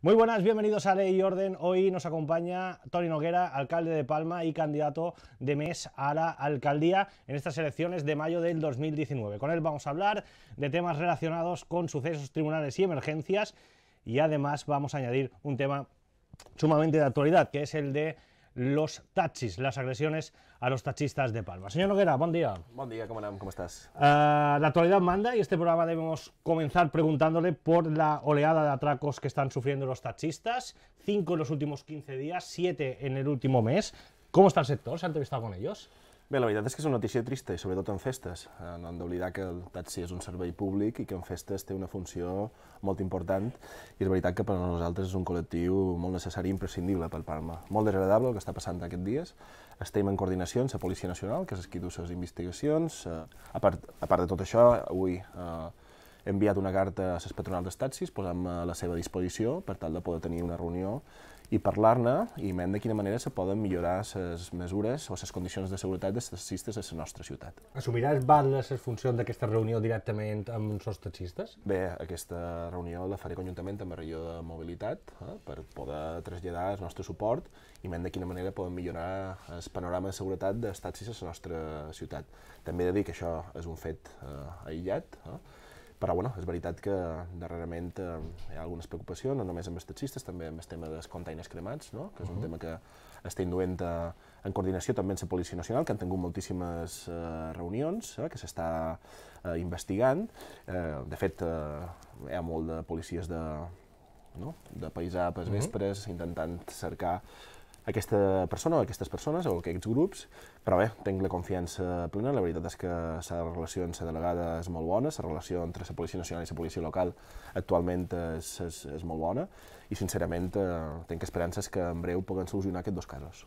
Muy buenas, bienvenidos a Ley y Orden. Hoy nos acompaña Tony Noguera, alcalde de Palma y candidato de mes a la alcaldía en estas elecciones de mayo del 2019. Con él vamos a hablar de temas relacionados con sucesos, tribunales y emergencias y además vamos a añadir un tema sumamente de actualidad, que es el de los tachis, las agresiones a los tachistas de Palma. Señor Noguera, buen día. Buen día, ¿cómo, ¿Cómo estás? Ah, la actualidad manda y este programa debemos comenzar preguntándole por la oleada de atracos que están sufriendo los tachistas. Cinco en los últimos 15 días, siete en el último mes. ¿Cómo está el sector? ¿Se ha entrevistado con ellos? Bé, la veritat és que és una notícia trista, i sobretot en festes. Eh, no hem d'oblidar que el taxi és un servei públic i que en festes té una funció molt important i és veritat que per a nosaltres és un col·lectiu molt necessari i imprescindible per Palma. Molt desagradable el que està passant aquests dies. Estem en coordinació amb la Policia Nacional, que és qui du les investigacions. Eh, a part, a part de tot això, avui eh, he enviat una carta a les patronals dels taxis posant-me a la seva disposició per tal de poder tenir una reunió i parlar-ne i veure de quina manera se poden millorar les mesures o les condicions de seguretat dels taxistes a la nostra ciutat. Assumiràs Batles les funcions d'aquesta reunió directament amb els taxistes? Bé, aquesta reunió la faré conjuntament amb la regió de mobilitat eh, per poder traslladar el nostre suport i veure de quina manera poden millorar el panorama de seguretat dels taxis a la nostra ciutat. També he de dir que això és un fet eh, aïllat, eh, però bueno, és veritat que darrerament eh, hi ha algunes preocupacions, no només amb els taxistes, també amb el tema dels containers cremats, no? que és un uh -huh. tema que està induent eh, en coordinació també amb la Policia Nacional, que han tingut moltíssimes eh, reunions, eh, que s'està eh, investigant. Eh, de fet, eh, hi ha molt de policies de, no? de paisà pels uh -huh. vespres, intentant cercar aquesta persona o aquestes persones o aquests grups, però bé, tinc la confiança plena, la veritat és que la relació amb la delegada és molt bona, la relació entre la Policia Nacional i la Policia Local actualment és, és, és molt bona i sincerament eh, tinc esperances que en breu puguem solucionar aquests dos casos.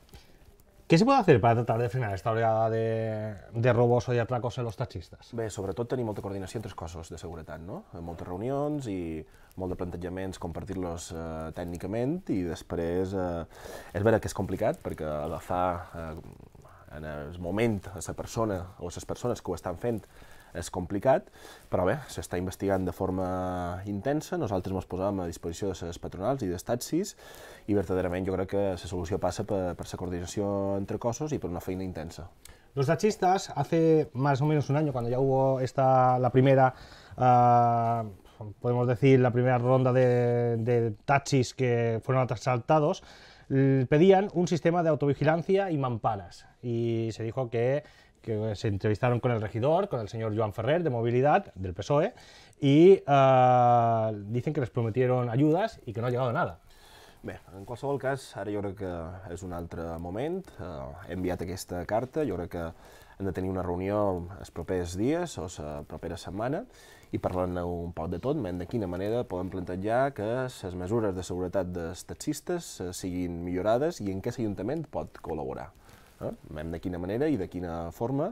¿Qué se puede hacer para tratar de frenar esta oleada de, de robos o de atracos en los taxistes? Bé, sobretot tenir molta coordinació entre cossos de seguretat, no? Moltes reunions i molt de plantejaments, compartir-los eh, tècnicament i després... Eh, és veritat que és complicat perquè agafar eh, en el moment a la persona o a les persones que ho estan fent es complicat, però se está investigando de forma intensa, nosaltres nos posàvem a disposició de les patronals i taxis, y verdaderamente yo creo que la solució pasa por esa la entre cosas y por una feina intensa. Los taxistas, hace más o menos un año, cuando ya hubo esta, la primera, ah, podemos decir, la primera ronda de, de taxis que fueron asaltados, pedían un sistema de autovigilancia y mamparas. Y se dijo que que se entrevistaron con el regidor, con el señor Joan Ferrer de Movilidad, del PSOE, y uh, dicen que les prometieron ayudas i que no ha llegado nada. Bé, en qualsevol cas, ara jo crec que és un altre moment. Uh, eh, he enviat aquesta carta, jo crec que hem de tenir una reunió els propers dies o la propera setmana i parlant-ne un poc de tot, de quina manera podem plantejar que les mesures de seguretat dels taxistes eh, siguin millorades i en què l'Ajuntament pot col·laborar. Eh? de quina manera i de quina forma,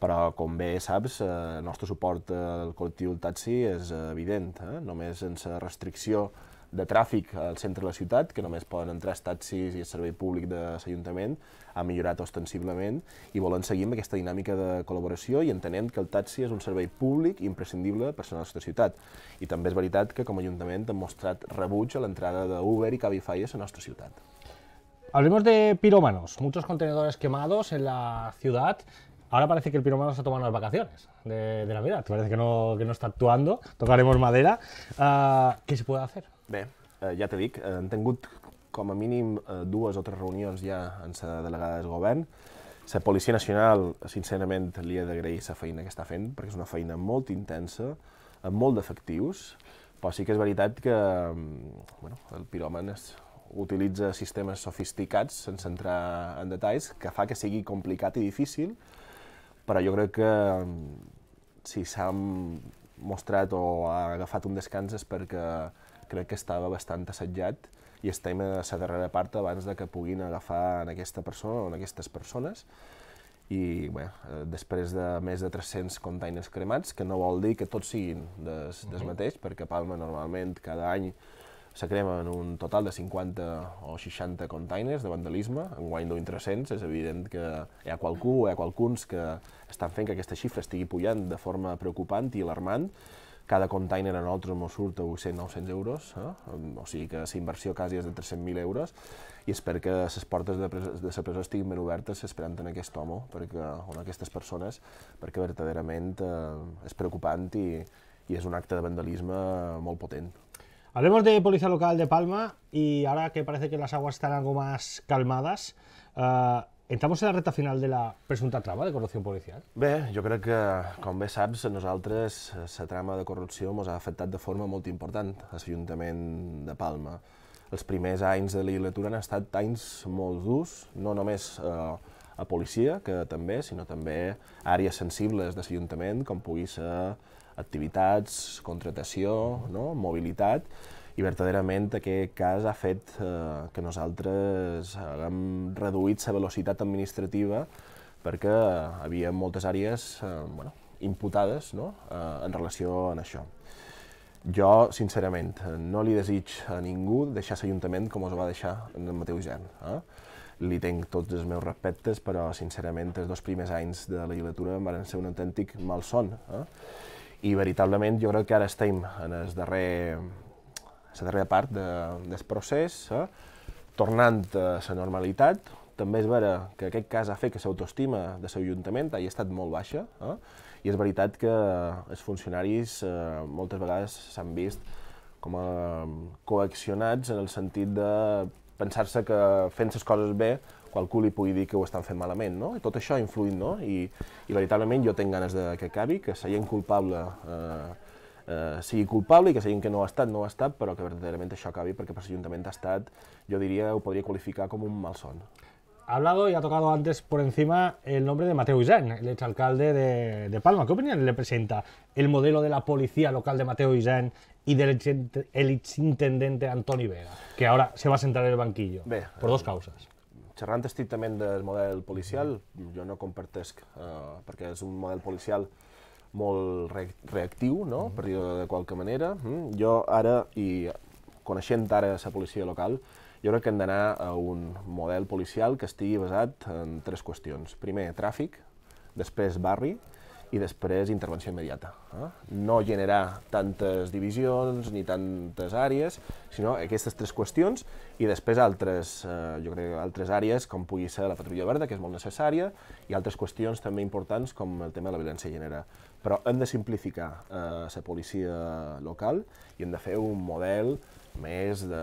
però com bé saps, eh, el nostre suport eh, al col·lectiu del taxi és evident, eh? només sense restricció de tràfic al centre de la ciutat, que només poden entrar els taxis i el servei públic de l'Ajuntament, ha millorat ostensiblement i volen seguir amb aquesta dinàmica de col·laboració i entenent que el taxi és un servei públic imprescindible per a la nostra ciutat. I també és veritat que com a Ajuntament hem mostrat rebuig a l'entrada d'Uber i Cabify a la nostra ciutat. Hablemos de pirómanos, muchos contenedores quemados en la ciudad. Ahora parece que el pirómano se ha tomado unas vacaciones de, de la vida. parece que no, que no está actuando, tocaremos madera. Uh, ¿Qué se puede hacer? Bé, eh, ja te dic, hem eh, tingut com a mínim eh, dues o tres reunions ja en la delegada del govern. La Policia Nacional, sincerament, li he d'agrair la feina que està fent, perquè és una feina molt intensa, amb molt d'efectius, però sí que és veritat que mm, bueno, el piròman és utilitza sistemes sofisticats, sense entrar en detalls, que fa que sigui complicat i difícil, però jo crec que mm, si s'ha mostrat o ha agafat un descans és perquè crec que estava bastant assetjat i estem a la darrera part abans de que puguin agafar en aquesta persona o en aquestes persones. I bé, eh, després de més de 300 containers cremats, que no vol dir que tots siguin des, des uh mateix, perquè Palma normalment cada any se cremen un total de 50 o 60 containers de vandalisme, en guany d'un 300, és evident que hi ha qualcú, hi ha qualcuns que estan fent que aquesta xifra estigui pujant de forma preocupant i alarmant, cada container a nosaltres ens surt a 800-900 euros, eh? o sigui que la inversió quasi és de 300.000 euros, i espero que les portes de, de la presó estiguin ben obertes esperant en aquest home perquè, o en aquestes persones, perquè verdaderament eh, és preocupant i, i és un acte de vandalisme molt potent. Hablemos de Policía Local de Palma y ahora que parece que las aguas están algo más calmadas, eh, entramos en la recta final de la presunta trama de corrupció policial. Bé, jo crec que, com bé saps, a nosaltres eh, la trama de corrupció ens ha afectat de forma molt important a l'Ajuntament de Palma. Els primers anys de la legislatura han estat anys molt durs, no només eh, a policia, que també, sinó també a àrees sensibles de l'Ajuntament, com pugui ser activitats, contratació, no? mobilitat, i verdaderament aquest cas ha fet eh, que nosaltres haguem reduït la velocitat administrativa perquè havia moltes àrees eh, bueno, imputades no? eh, en relació a això. Jo, sincerament, eh, no li desig a ningú deixar l'Ajuntament com es va deixar en el Mateu gen. Eh? Li tenc tots els meus respectes, però, sincerament, els dos primers anys de la legislatura van ser un autèntic malson. Eh? i veritablement jo crec que ara estem en el darrer, la darrera part de, del procés, eh? tornant a la normalitat, també és vera que aquest cas ha fet que l'autoestima de l'Ajuntament hagi estat molt baixa eh? i és veritat que els funcionaris eh, moltes vegades s'han vist com a eh, coaccionats en el sentit de pensar-se que fent les coses bé qualcú li pugui dir que ho estan fent malament, no? I tot això ha influït, no? I, i veritablement jo tinc ganes de que acabi, que seient culpable eh, eh, sigui culpable i que seguim que no ha estat, no ha estat, però que verdaderament això acabi perquè per l'Ajuntament ha estat, jo diria, ho podria qualificar com un malson. Ha hablado y ha tocado antes por encima el nombre de Mateo Isán, el exalcalde de, de Palma. ¿Qué opinión le presenta el modelo de la policía local de Mateo Isán y del ex Antoni Vega, que ahora se va a sentar en el banquillo? Bé, por dos eh, causas xerrant estrictament del model policial, jo no compartesc, eh, perquè és un model policial molt reactiu, no? Mm-hmm. per dir-ho de qualque manera. Hm? Jo ara, i coneixent ara la policia local, jo crec que hem d'anar a un model policial que estigui basat en tres qüestions. Primer, tràfic, després barri i després intervenció immediata. Eh? No generar tantes divisions ni tantes àrees, sinó aquestes tres qüestions i després altres, eh, jo crec, altres àrees com pugui ser la patrulla verda, que és molt necessària, i altres qüestions també importants com el tema de la violència gènere. Però hem de simplificar eh, la policia local i hem de fer un model més de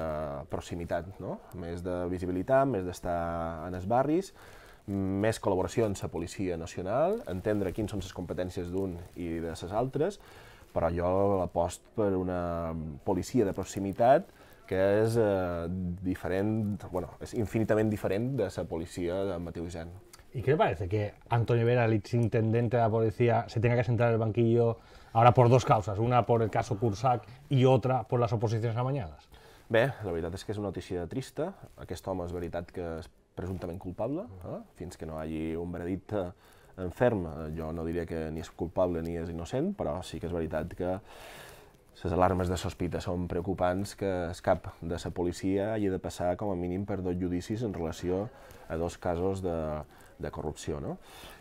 proximitat, no? més de visibilitat, més d'estar en els barris, més col·laboració amb la Policia Nacional, entendre quins són les competències d'un i de les altres, però jo l'apost per una policia de proximitat que és eh, diferent, bueno, és infinitament diferent de la policia de Mateu Isen. ¿Y qué parece que Antonio Vera, el de la policía, se tenga que sentar en el banquillo ahora por dos causas? Una por el caso Cursac y otra por las oposiciones amañadas. Bé, la veritat és que és una notícia trista. Aquest home és veritat que es presumptament culpable, eh? fins que no hi hagi un veredicte en eh, ferm. Eh, jo no diria que ni és culpable ni és innocent, però sí que és veritat que les alarmes de sospita són preocupants que es cap de la policia hagi de passar com a mínim per dos judicis en relació a dos casos de, de corrupció. No?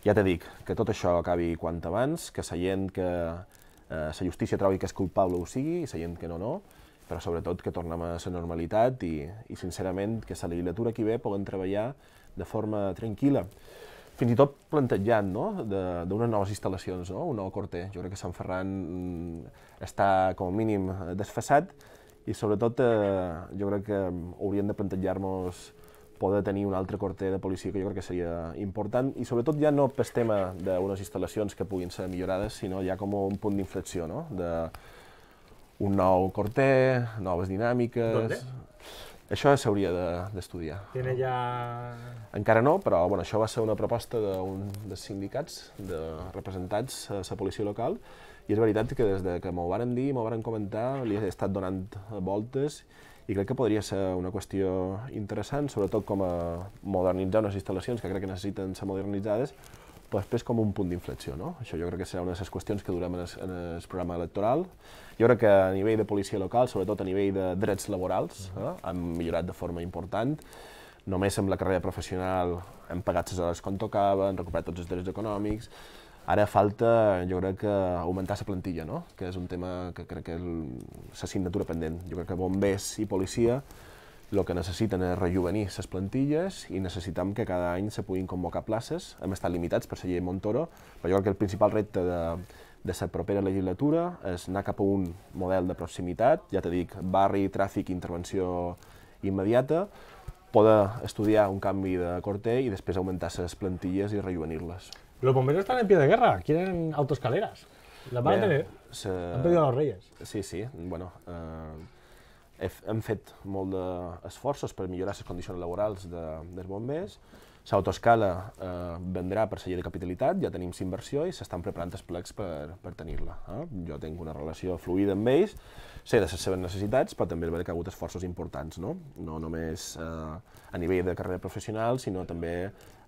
Ja te dic, que tot això acabi quant abans, que la gent que eh, la justícia trobi que és culpable ho sigui i la gent que no, no, però sobretot que tornem a la normalitat i, i sincerament que la legislatura que ve puguem treballar de forma tranquil·la. Fins i tot plantejant no? d'unes noves instal·lacions, no? un nou corter. Jo crec que Sant Ferran mm, està com a mínim desfassat i sobretot eh, jo crec que mm, hauríem de plantejar-nos poder tenir un altre corter de policia que jo crec que seria important i sobretot ja no pel tema d'unes instal·lacions que puguin ser millorades, sinó ja com un punt d'inflexió, no? de, un nou corter, noves dinàmiques... ¿Dónde? Això s'hauria d'estudiar. De, Tiene ja... Encara no, però bueno, això va ser una proposta d'un dels sindicats, de representats a la policia local, i és veritat que des de que m'ho varen dir, m'ho varen comentar, li he estat donant voltes i crec que podria ser una qüestió interessant, sobretot com a modernitzar unes instal·lacions que crec que necessiten ser modernitzades, però després com un punt d'inflexió. No? Això jo crec que serà una de les qüestions que durem en el, en el programa electoral, jo crec que a nivell de policia local, sobretot a nivell de drets laborals, eh, han millorat de forma important. Només amb la carrera professional hem pagat les hores quan tocava, hem recuperat tots els drets econòmics, Ara falta, jo crec que augmentar la plantilla, no? que és un tema que crec que és l'assignatura pendent. Jo crec que bombers i policia el que necessiten és rejuvenir les plantilles i necessitem que cada any se puguin convocar places. Hem estat limitats per ser llei Montoro, però jo crec que el principal repte de, de la propera legislatura és anar cap a un model de proximitat, ja te dic, barri, tràfic, intervenció immediata, poder estudiar un canvi de corte i després augmentar les plantilles i rejuvenir-les. Los bomberos están en pie de guerra, quieren autoescaleras. La van Bé, a tener. Se... Han pedido a los reyes. Sí, sí, bueno, eh, hem fet molt d'esforços per millorar les condicions laborals de, dels bombers, S'autoescala eh, vendrà per celler de capitalitat, ja tenim inversió i s'estan preparant els plecs per, per tenir-la. Eh? Jo tinc una relació fluida amb ells, sé de les seves necessitats, però també és que ha hagut esforços importants, no? No només eh, a nivell de carrera professional, sinó també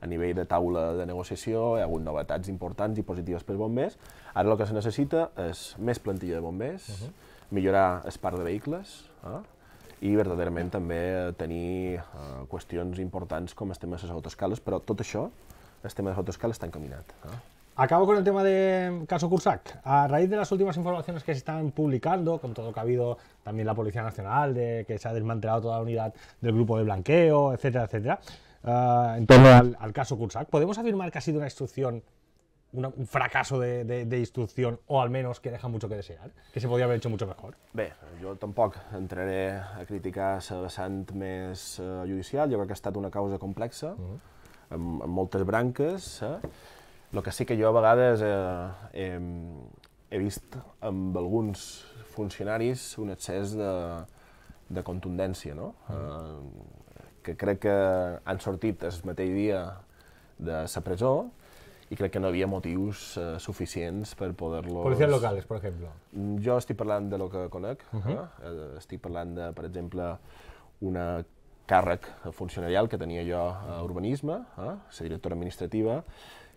a nivell de taula de negociació, hi ha hagut novetats importants i positives per bombers. Ara el que se necessita és més plantilla de bombers, uh mhm. -huh. millorar el parc de vehicles, eh? y verdaderamente también eh, tenir cuestiones eh, qüestions importants com els de les autoescales, però tot això, el tema de les autoescales está eh? Acabo con el tema de caso Cursac. A raíz de las últimas informaciones que se están publicando, con todo lo que ha habido también la Policía Nacional, de que se ha desmantelado toda la unidad del grupo de blanqueo, etcétera, etcétera, en torno al, al, caso Cursac, ¿podemos afirmar que ha sido una instrucción una, un fracaso de, de, de, instrucción, o al menos que deja mucho que desear, que se podía haber hecho mucho mejor? Bé, jo tampoc entraré a criticar la vessant més eh, judicial, jo crec que ha estat una causa complexa, uh mm. -huh. amb, amb moltes branques, eh? El que sí que jo a vegades eh, eh, he vist amb alguns funcionaris un excés de, de contundència, no? Uh mm. -huh. eh, que crec que han sortit el mateix dia de la presó, i crec que no havia motius eh, suficients per poder-los... Policies locals, per exemple. Mm, jo estic parlant de lo que conec, uh eh, -huh. eh? estic parlant de, per exemple, una càrrec funcionarial que tenia jo a Urbanisme, eh? la directora administrativa,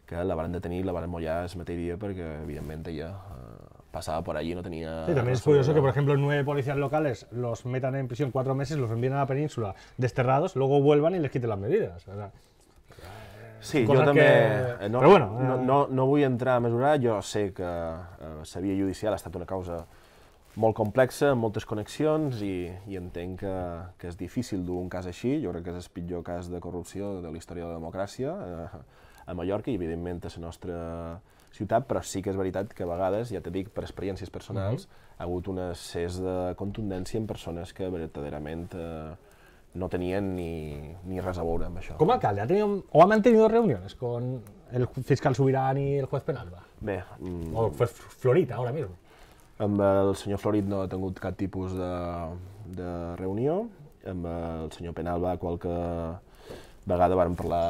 que la van detenir, la van mollar el mateix dia perquè, evidentment, ella eh, passava per allí no tenia... Sí, també és curioso que, exemple, els nueve policies locals los metan en prisión cuatro meses, los envíen a la península desterrados, luego vuelvan y les quiten las medidas. O sea, Sí, Cosa jo també... Que... Eh, no, Però bueno, eh... no, no, no vull entrar a mesurar, jo sé que eh, la via judicial ha estat una causa molt complexa, amb moltes connexions i, i entenc que, que és difícil dur un cas així. Jo crec que és el pitjor cas de corrupció de la història de la democràcia eh, a Mallorca i, evidentment, a la nostra ciutat, però sí que és veritat que a vegades, ja te dic, per experiències personals, mm -hmm. ha hagut un excés de contundència en persones que veritablement... eh, no tenien ni, ni res a veure amb això. Com a alcalde, ha tenido, o ha mantenido reuniones con el fiscal Subirán y el juez Penalba? Bé... Mm, o el juez Florit, ahora mismo. Amb el senyor Florit no ha tingut cap tipus de, de reunió. Amb el senyor Penalba qualque vegada vam parlar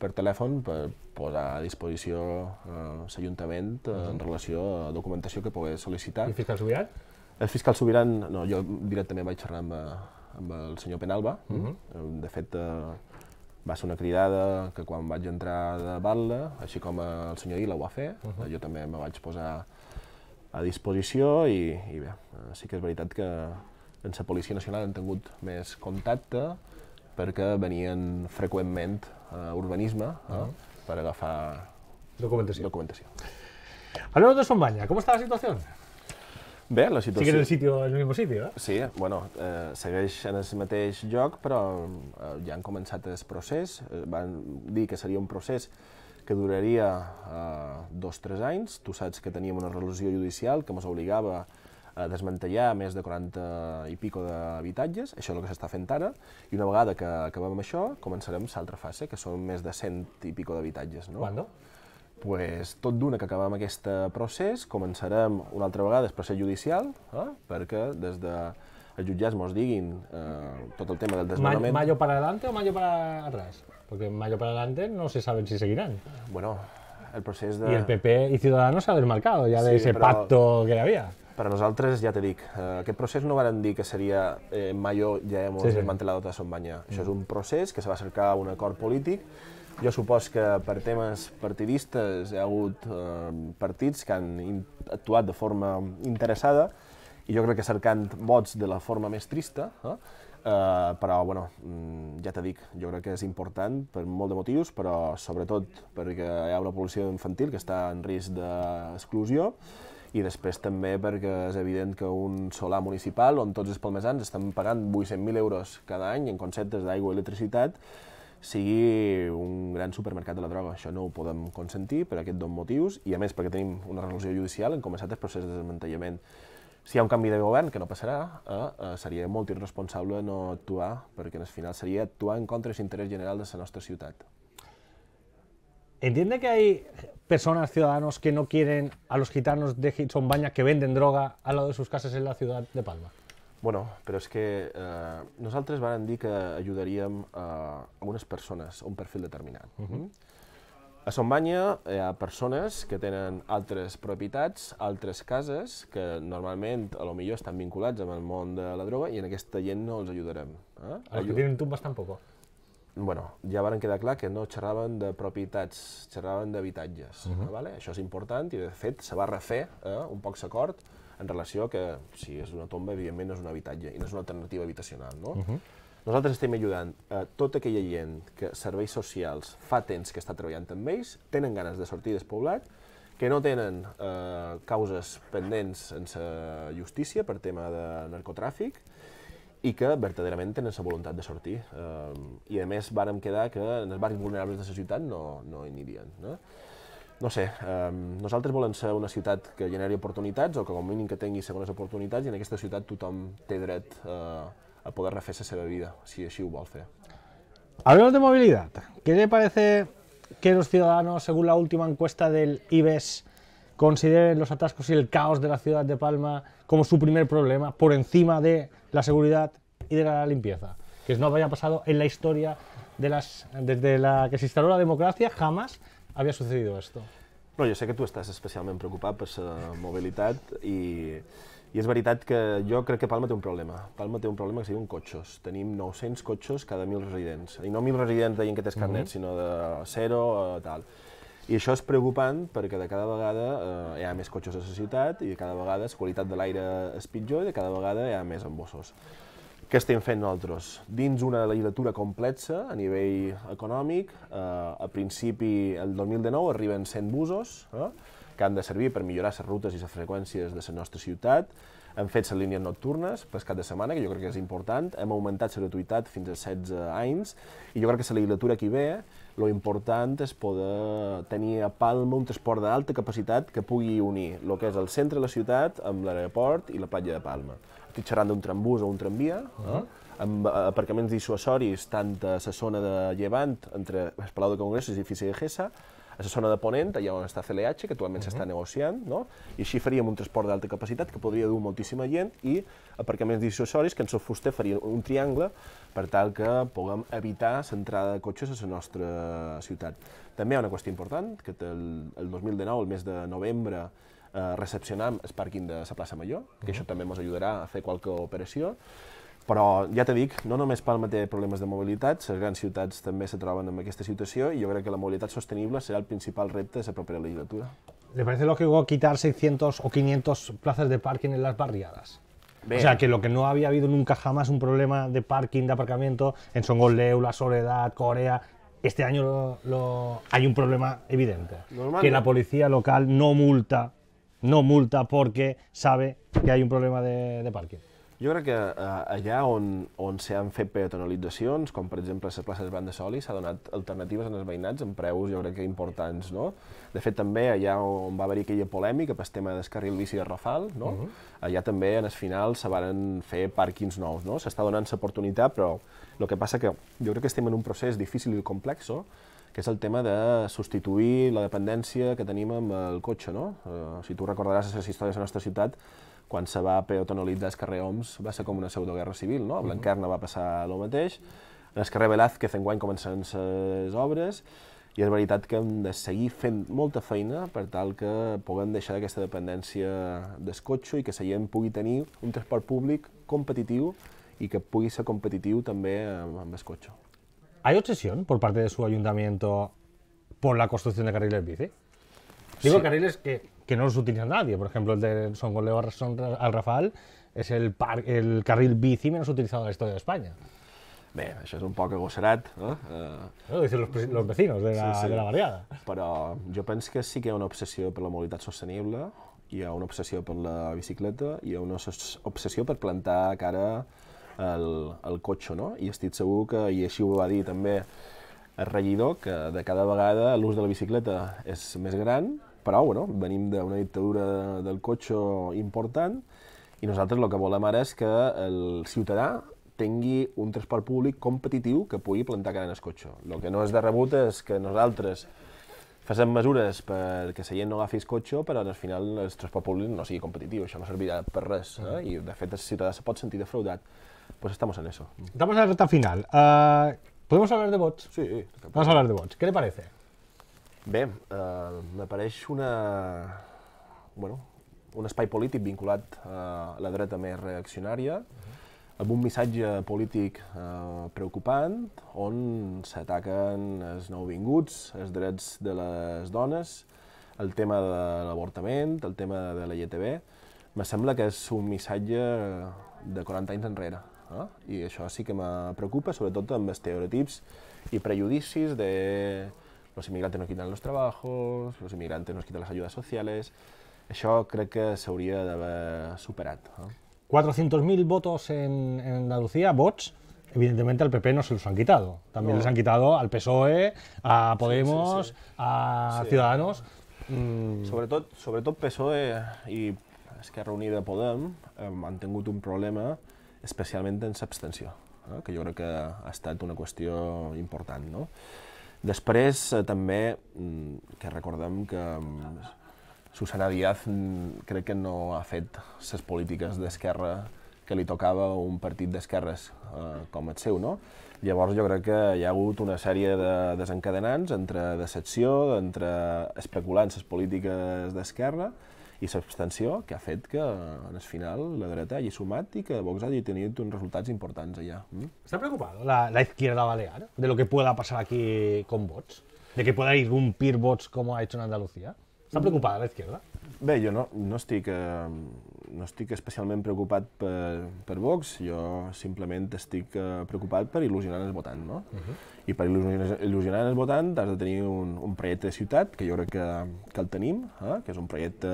per telèfon per posar a disposició eh, l'Ajuntament eh, uh -huh. en relació a documentació que pogués sol·licitar. I el fiscal Subirán? El fiscal Subirán, no, jo directament vaig xerrar amb, eh, amb el senyor Penalba. Uh mhm. -huh. De fet, eh, va ser una cridada que quan vaig entrar de Batla, així com el senyor Ila ho va fer, uh mhm. eh, -huh. jo també me vaig posar a disposició i, i bé, eh, sí que és veritat que en la Policia Nacional han tingut més contacte perquè venien freqüentment a urbanisme uh -huh. eh, mhm. per agafar documentació. documentació. Hablemos de Sombanya, ¿cómo está la situación? Bé, la situació... Sigues el, sitio, el mismo sitio, eh? Sí, bueno, eh, segueix en el mateix lloc, però eh, ja han començat el procés. Eh, van dir que seria un procés que duraria eh, dos o tres anys. Tu saps que teníem una resolució judicial que ens obligava a desmantellar més de 40 i pico d'habitatges, això és el que s'està fent ara, i una vegada que acabem això, començarem l'altra fase, que són més de 100 i pico d'habitatges. No? Quan? pues, tot d'una que acabem aquest eh, procés, començarem una altra vegada el procés judicial, eh? perquè des de els jutjats mos diguin eh, tot el tema del desnonament... Mayo para adelante o mayo para atrás? Porque mayo para adelante no se saben si seguirán. Bueno, el procés de... I el PP i Ciudadanos s'ha desmarcat, ja sí, de ese pacto que havia. Per a nosaltres, ja te dic, eh, aquest procés no varen dir que seria eh, mayo ja hemos sí, sí. desmantelado tota Sombanya. Mm. Això és un procés que se va cercar un acord polític jo supos que per temes partidistes hi ha hagut eh, partits que han actuat de forma interessada i jo crec que cercant vots de la forma més trista, eh? Uh, però, bueno, mm, ja t'ho dic, jo crec que és important per molt de motius, però sobretot perquè hi ha una població infantil que està en risc d'exclusió i després també perquè és evident que un solar municipal on tots els palmesans estan pagant 800.000 euros cada any en conceptes d'aigua i electricitat sigui un gran supermercat de la droga. Això no ho podem consentir per aquests dos motius i, a més, perquè tenim una resolució judicial, han començat els processos de desmantellament. Si hi ha un canvi de govern, que no passarà, eh, eh, seria molt irresponsable no actuar, perquè al final seria actuar en contra de l'interès general de la nostra ciutat. ¿Entiende que hay personas, ciudadanos, que no quieren a los gitanos de Baña que venden droga al lado de sus casas en la ciudad de Palma? Bueno, però és que eh, nosaltres varen dir que ajudaríem eh, a unes persones, a un perfil determinat. Uh mhm. -huh. A Banya eh, hi ha persones que tenen altres propietats, altres cases, que normalment a lo millor estan vinculats amb el món de la droga i en aquesta gent no els ajudarem. Eh? Els que tenen tumbes bastant poc. Bueno, ja varen quedar clar que no xerraven de propietats, xerraven d'habitatges. Uh -huh. eh, vale? Això és important i, de fet, se va refer eh, un poc s'acord en relació a que si és una tomba, evidentment és un habitatge i no és una alternativa habitacional. No? Uh mhm. -huh. Nosaltres estem ajudant a tota aquella gent que serveis socials fa temps que està treballant amb ells, tenen ganes de sortir despoblat, que no tenen eh, causes pendents sense justícia per tema de narcotràfic, i que verdaderament tenen la voluntat de sortir. Eh, I a més vàrem quedar que en els barris vulnerables de la ciutat no, no hi anirien. No? no sé, nosotros ehm, nosaltres ser una ciudad que generi oportunidades o que com mining que tingui segones oportunidades y en esta ciudad tothom té dret eh, a poder refrescarse la vida, si es. ho vol Hablamos de movilidad. ¿Qué le parece que los ciudadanos, según la última encuesta del IBES, consideren los atascos y el caos de la ciudad de Palma como su primer problema, por encima de la seguridad y de la limpieza? Que no haya pasado en la historia de desde la que se instaló la democracia, jamás havia sucedido esto? No, jo sé que tu estàs especialment preocupat per la mobilitat i, i és veritat que jo crec que Palma té un problema. Palma té un problema que es diuen cotxos. Tenim 900 cotxos cada 1.000 residents. I no 1.000 residents deien que tens carnet, mm -hmm. sinó de 0 o tal. I això és preocupant perquè de cada vegada eh, hi ha més cotxos a la ciutat i de cada vegada la qualitat de l'aire és pitjor i de cada vegada hi ha més embossos. Què estem fent nosaltres? Dins una legislatura complexa a nivell econòmic, eh, a principi, el 2019, arriben 100 busos eh, que han de servir per millorar les rutes i les freqüències de la nostra ciutat. Hem fet les línies nocturnes per cap de setmana, que jo crec que és important. Hem augmentat la gratuïtat fins a 16 anys i jo crec que la legislatura que ve lo important és poder tenir a Palma un transport d'alta capacitat que pugui unir el que és el centre de la ciutat amb l'aeroport i la platja de Palma xerrant d'un trambús o un tramvia, uh ah. -huh. eh? amb aparcaments dissuasoris tant a la zona de Llevant, entre el Palau de Congressos i l'edifici de Gessa, a la zona de Ponent, allà on està CLH, que actualment uh -huh. s'està mhm. negociant, no? i així faríem un transport d'alta capacitat que podria dur moltíssima gent i aparcaments dissuasoris que en el fuster faria un triangle per tal que puguem evitar l'entrada de cotxes a la nostra ciutat. També hi ha una qüestió important, que el, el 2019, el mes de novembre, Eh, recepcionar el parking de la Plaza Mayor que eso mhm. también nos ayudará a hacer cualquier operación pero ya te digo no només Palma de problemas de movilidad las grandes ciudades también se trabajando en este situación y yo creo que la movilidad sostenible será el principal reto de la propia legislatura. ¿Le parece lógico quitar 600 o 500 plazas de parking en las barriadas? O sea, que lo que no había habido nunca jamás un problema de parking, de aparcamiento, en Songoleu, La Soledad, Corea, este año lo, hay un problema evidente. que la policía local no multa no multa porque sabe que hay un problema de, de parking. Jo crec que eh, allà on, on s'han fet peatonalitzacions, com per exemple les places Van de Soli, s'ha donat alternatives als veïnats amb preus, jo crec que importants, no? De fet, també allà on va haver-hi aquella polèmica pel tema d'escarril bici de Rafal, no? Uh mhm. -huh. Allà també, en el final, se van fer pàrquings nous, no? S'està donant l'oportunitat, però el que passa que jo crec que estem en un procés difícil i complex, que és el tema de substituir la dependència que tenim amb el cotxe, no? Eh, si tu recordaràs les històries de la nostra ciutat, quan se va peatonalitzar el carrer Oms va ser com una pseudoguerra civil, no? A Blanquerna va passar el mateix, en el carrer Velázquez enguany comencen les obres, i és veritat que hem de seguir fent molta feina per tal que puguem deixar aquesta dependència del cotxe i que la gent pugui tenir un transport públic competitiu i que pugui ser competitiu també amb, el cotxe. ¿Hay obsesión por parte de su ayuntamiento por la construcción de carriles bici? Digo sí. carriles que, que, no los utiliza nadie. Por ejemplo, el de Son Goleo al Rafal es el, par, el carril bici menos utilizado de la historia de España. Bé, això és un poc agosserat, no? Eh? No, dicen los, los vecinos de la, sí, sí. de la variada. Però jo penso que sí que hi ha una obsessió per la mobilitat sostenible, hi ha una obsessió per la bicicleta, hi ha una obsessió per plantar cara el, el cotxe, no? I estic segur que, i així ho va dir també el regidor, que de cada vegada l'ús de la bicicleta és més gran, però bueno, venim d'una dictadura del cotxe important i nosaltres el que volem ara és que el ciutadà tingui un transport públic competitiu que pugui plantar cara en el cotxe. El que no és de rebut és que nosaltres facem mesures perquè la gent no agafi el cotxe, però al final el transport públic no sigui competitiu, això no servirà per res, eh? i de fet el ciutadà se pot sentir defraudat pues estamos en eso. Estamos en la recta final. Uh, ¿Podemos hablar de bots? Sí. Vamos a hablar de bots. ¿Qué le parece? Bé, uh, me pareix una... Bueno, un espai polític vinculat eh, a la dreta més reaccionària, amb un missatge polític eh, preocupant on s'ataquen els nouvinguts, els drets de les dones, el tema de l'avortament, el tema de la IETB. Me sembla que és un missatge de 40 anys enrere. Eh? I això sí que me preocupa, sobretot amb els estereotips i prejudicis de los inmigrantes nos quitan los trabajos, los inmigrantes nos quitan las ayudas sociales... Això crec que s'hauria d'haver superat. Eh? 400.000 votos en, en Andalucía, vots, evidentemente al PP no se los han quitado. También no. les han quitado al PSOE, a Podemos, sí, sí, sí. a Ciudadanos. Mm. Sobretot, sobretot PSOE i Esquerra Unida Podem eh, han tingut un problema especialment en l'abstenció, eh? que jo crec que ha estat una qüestió important. No? Després, eh, també, mm, que recordem que mm, Susana Díaz mm, crec que no ha fet les polítiques d'esquerra que li tocava un partit d'esquerres eh, com el seu, no? Llavors jo crec que hi ha hagut una sèrie de desencadenants entre decepció, entre especular en les polítiques d'esquerra, i l'abstenció que ha fet que en el final la dreta hagi sumat i que Vox hagi tenit uns resultats importants allà. Mm? Està preocupada la, la izquierda balear de lo que pueda passar aquí con vots? ¿De que pueda irrumpir vots com ha hecho en Andalucía? Està preocupada la izquierda? Bé, jo no, no estic... Eh, no estic especialment preocupat per, per Vox, jo simplement estic eh, preocupat per il·lusionar els votants, no? Uh mhm. -huh. I per il·lusionar, il·lusionar els votants has de tenir un, un projecte de ciutat, que jo crec que, que el tenim, eh? que és un projecte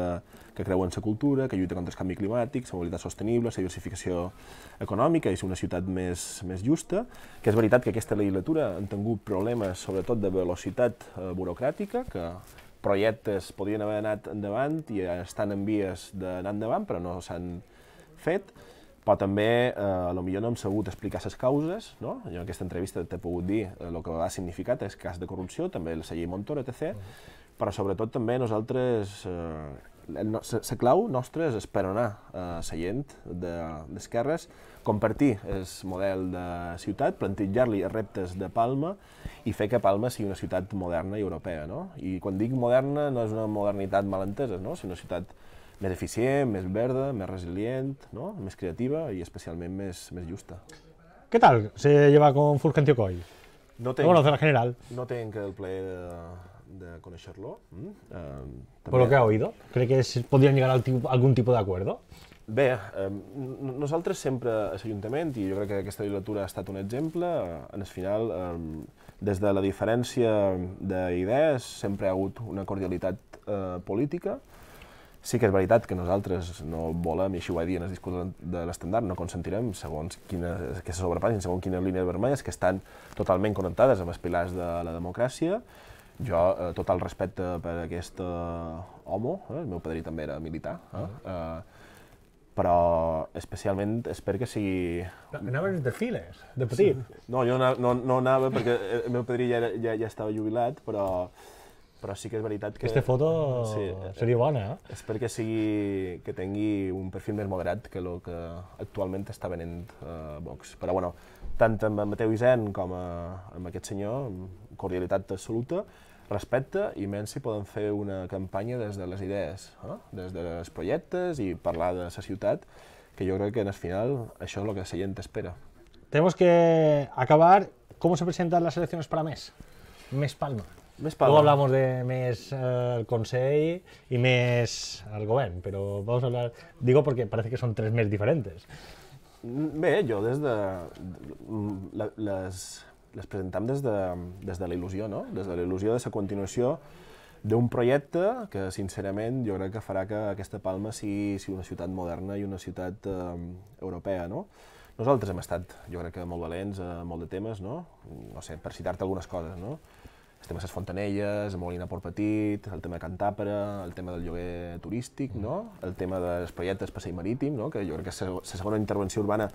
que creu en la cultura, que lluita contra el canvi climàtic, la mobilitat sostenible, la diversificació econòmica i ser una ciutat més, més justa, que és veritat que aquesta legislatura han tingut problemes sobretot de velocitat eh, burocràtica, que projectes podien haver anat endavant i estan en vies d'anar endavant, però no s'han fet, però també eh, a lo millor no hem sabut explicar les causes, no? Jo en aquesta entrevista t'he pogut dir el eh, que ha significat és cas de corrupció, també el llei Montoro, etc., però sobretot també nosaltres eh, la clau nostra és esperonar eh, la gent d'esquerres, de, compartir el model de ciutat, plantejar-li els reptes de Palma i fer que Palma sigui una ciutat moderna i europea. No? I quan dic moderna no és una modernitat mal entesa, no? sinó una ciutat més eficient, més verda, més resilient, no? més creativa i especialment més, més justa. Què tal se lleva con Fulgencio Coy? No tengo. Bueno, de la general. No tengo el plaer de de conocerlo. ¿Mm? Uh, Por lo que ha oído, ¿cree que es, podrían llegar al algún tipo de acuerdo? Bé, eh, nosaltres sempre a l'Ajuntament, i jo crec que aquesta legislatura ha estat un exemple, eh, en el final, eh, des de la diferència d'idees, sempre ha hagut una cordialitat eh, política. Sí que és veritat que nosaltres no volem, i així ho va dir en el discurs de l'estandard, no consentirem segons quina, que se sobrepassin, segons quines línies vermelles que estan totalment connectades amb els pilars de la democràcia, jo, eh, tot el respecte per aquest eh, homo, eh, el meu padrí també era militar, eh, ah. eh, però especialment espero que sigui... anaves de files, de petit? Sí. No, jo no, no, no anava perquè el meu padrí ja, era, ja, ja estava jubilat, però però sí que és veritat que... Aquesta foto sí, seria bona, eh? Espero que sigui, que tingui un perfil més moderat que el que actualment està venent eh, Vox. Però bueno, tant amb Mateu Isen com eh, amb aquest senyor, cordialitat absoluta, respecte i menys si poden fer una campanya des de les idees, eh? des de les projectes i parlar de la ciutat, que jo crec que en el final això és el que la gent espera. Tenemos que acabar. ¿Cómo se presentan las elecciones para mes? Mes Palma. Més Palma. Luego hablamos de més eh, el Consell y més el Govern, pero vamos a hablar, digo porque parece que son tres MES diferentes. Bé, jo des de... les, les presentam des de, des de la il·lusió, no? Des de la il·lusió de la continuació d'un projecte que, sincerament, jo crec que farà que aquesta Palma sigui, sigui una ciutat moderna i una ciutat eh, europea, no? Nosaltres hem estat, jo crec que molt valents, eh, molt de temes, no? No sé, per citar-te algunes coses, no? El tema de les fontanelles, el Molina Port Petit, el tema de Cantàpera, el tema del lloguer turístic, no? El tema dels projectes passeig marítim, no? Que jo crec que la segona intervenció urbana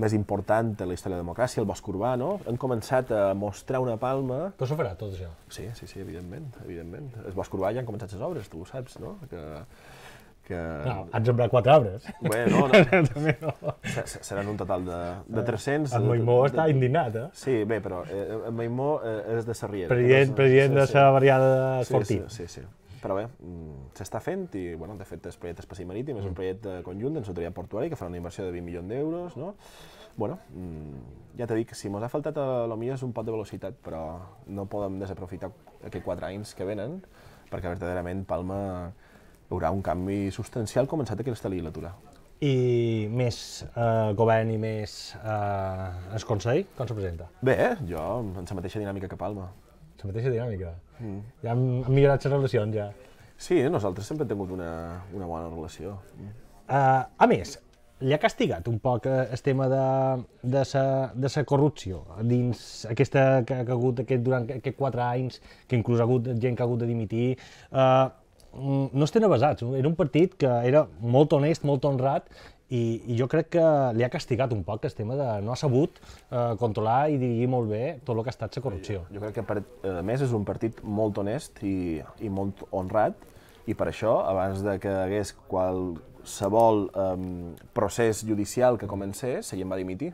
més important de la història de la democràcia, el bosc urbà, no? Han començat a mostrar una palma... Però s'ho farà tot això? Sí, sí, sí, evidentment, evidentment. El bosc urbà ja han començat les obres, tu ho saps, no? Que, que... No, han sembrat quatre arbres. Bé, no, no. També no. Seran un total de, de 300. El Maimó de, de, està indignat, eh? Sí, bé, però eh, el Maimó eh, és de Sarriera. President, president sí, sí, de la variada de sí, Sí, sí, sí però bé, mm, s'està fent i, bueno, de fet, el projecte Espai Marítim és un mm. projecte conjunt en Sotoria Portuària que farà una inversió de 20 milions d'euros, no? Bueno, mm, ja t'he dit que si mos ha faltat, a eh, lo millor és un pot de velocitat, però no podem desaprofitar aquests quatre anys que venen, perquè verdaderament Palma haurà un canvi substancial començat aquesta legislatura. I més eh, govern i més eh, es consell, com se presenta? Bé, jo, en la mateixa dinàmica que Palma la mateixa dinàmica. Mm. Ja hem, millorat les relacions, ja. Sí, eh, nosaltres sempre hem tingut una, una bona relació. Uh, a més, li ha castigat un poc eh, el tema de, de, sa, de sa corrupció dins aquesta que, que ha hagut aquest, durant aquests quatre anys, que inclús ha hagut gent que ha hagut de dimitir. Uh, no estan avasats, era un partit que era molt honest, molt honrat i, i jo crec que li ha castigat un poc aquest tema de no ha sabut eh, controlar i dirigir molt bé tot el que ha estat la corrupció. Jo, jo crec que, per, eh, a més, és un partit molt honest i, i molt honrat, i per això, abans de que hagués qualsevol eh, procés judicial que comencés, Seyent va dimitir,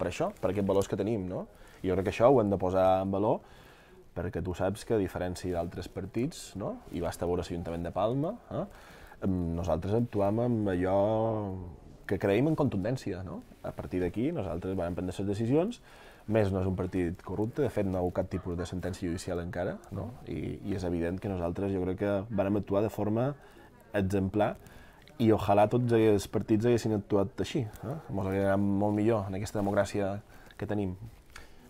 per això, per aquests valors que tenim, no? I jo crec que això ho hem de posar en valor, perquè tu saps que, a diferència d'altres partits, no? i basta veure l'Ajuntament de Palma, eh? nosaltres actuam amb allò que creïm en contundència. No? A partir d'aquí nosaltres vam prendre les decisions, més no és un partit corrupte, de fet no hi ha cap tipus de sentència judicial encara, no? I, i és evident que nosaltres jo crec que vam actuar de forma exemplar i ojalà tots els partits haguessin actuat així. No? Ens hauria anat molt millor en aquesta democràcia que tenim.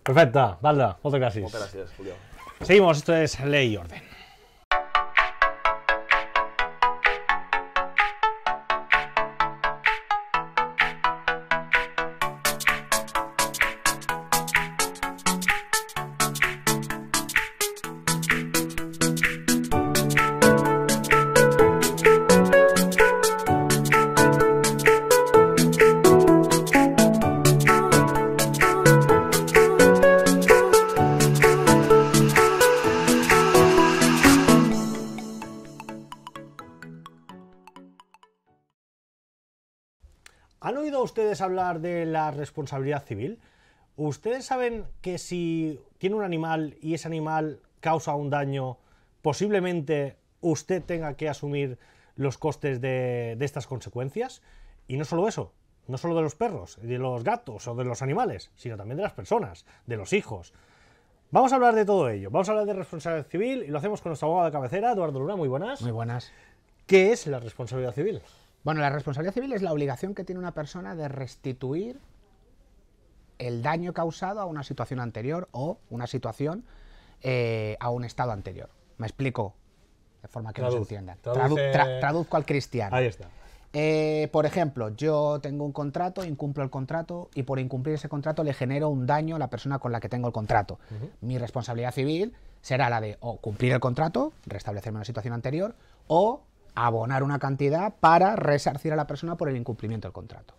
Perfecte, Valda, moltes gràcies. Moltes gràcies, Julio. Seguimos, esto es Ley y Orden. hablar de la responsabilidad civil? ¿Ustedes saben que si tiene un animal y ese animal causa un daño, posiblemente usted tenga que asumir los costes de, de estas consecuencias? Y no solo eso, no solo de los perros, de los gatos o de los animales, sino también de las personas, de los hijos. Vamos a hablar de todo ello. Vamos a hablar de responsabilidad civil y lo hacemos con nuestro abogado de cabecera, Eduardo Luna. Muy buenas. Muy buenas. ¿Qué es la responsabilidad civil? Bueno, la responsabilidad civil es la obligación que tiene una persona de restituir el daño causado a una situación anterior o una situación eh, a un estado anterior. Me explico de forma que no se entiendan. traduzco al cristiano. Ahí está. Eh, por ejemplo, yo tengo un contrato, incumplo el contrato y por incumplir ese contrato le genero un daño a la persona con la que tengo el contrato. Mi responsabilidad civil será la de o cumplir el contrato, restablecerme la situación anterior, o abonar una cantidad para resarcir a la persona por el incumplimiento del contrato.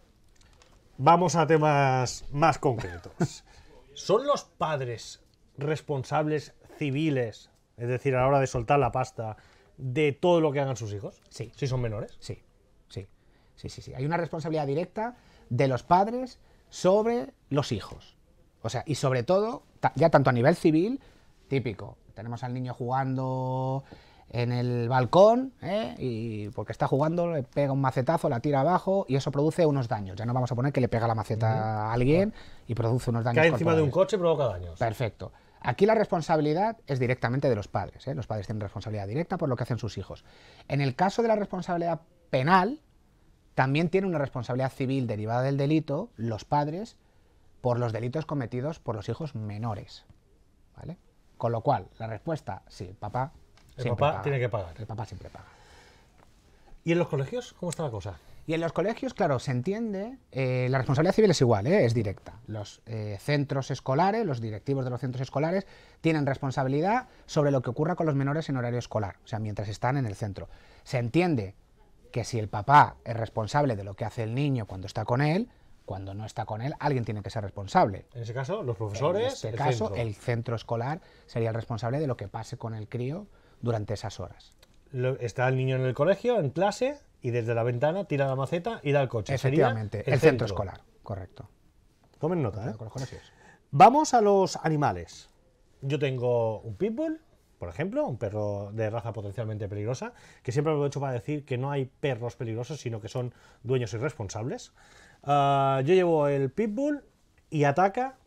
Vamos a temas más concretos. ¿Son los padres responsables civiles, es decir, a la hora de soltar la pasta, de todo lo que hagan sus hijos? Sí. ¿Si son menores? Sí, sí, sí, sí. sí. Hay una responsabilidad directa de los padres sobre los hijos. O sea, y sobre todo, ya tanto a nivel civil, típico, tenemos al niño jugando en el balcón ¿eh? y porque está jugando, le pega un macetazo, la tira abajo y eso produce unos daños. Ya no vamos a poner que le pega la maceta a alguien y produce unos daños. Cae encima de un coche y provoca daños. Perfecto. Aquí la responsabilidad es directamente de los padres. ¿eh? Los padres tienen responsabilidad directa por lo que hacen sus hijos. En el caso de la responsabilidad penal, también tiene una responsabilidad civil derivada del delito los padres por los delitos cometidos por los hijos menores. ¿vale? Con lo cual, la respuesta, sí, papá el papá tiene que pagar. El papá siempre paga. ¿Y en los colegios cómo está la cosa? Y en los colegios, claro, se entiende, eh, la responsabilidad civil es igual, eh, es directa. Los eh, centros escolares, los directivos de los centros escolares, tienen responsabilidad sobre lo que ocurra con los menores en horario escolar, o sea, mientras están en el centro. Se entiende que si el papá es responsable de lo que hace el niño cuando está con él, cuando no está con él, alguien tiene que ser responsable. En ese caso, los profesores. En este caso, el centro escolar sería el responsable de lo que pase con el crío durante esas horas. Está el niño en el colegio, en clase, y desde la ventana tira la maceta y da el coche. Efectivamente, el, centro. escolar, correcto. Tomen nota, ¿eh? Vamos a los animales. Yo tengo un pitbull, por ejemplo, un perro de raza potencialmente peligrosa, que siempre lo he hecho para decir que no hay perros peligrosos, sino que son dueños irresponsables. Ah, yo llevo el pitbull y ataca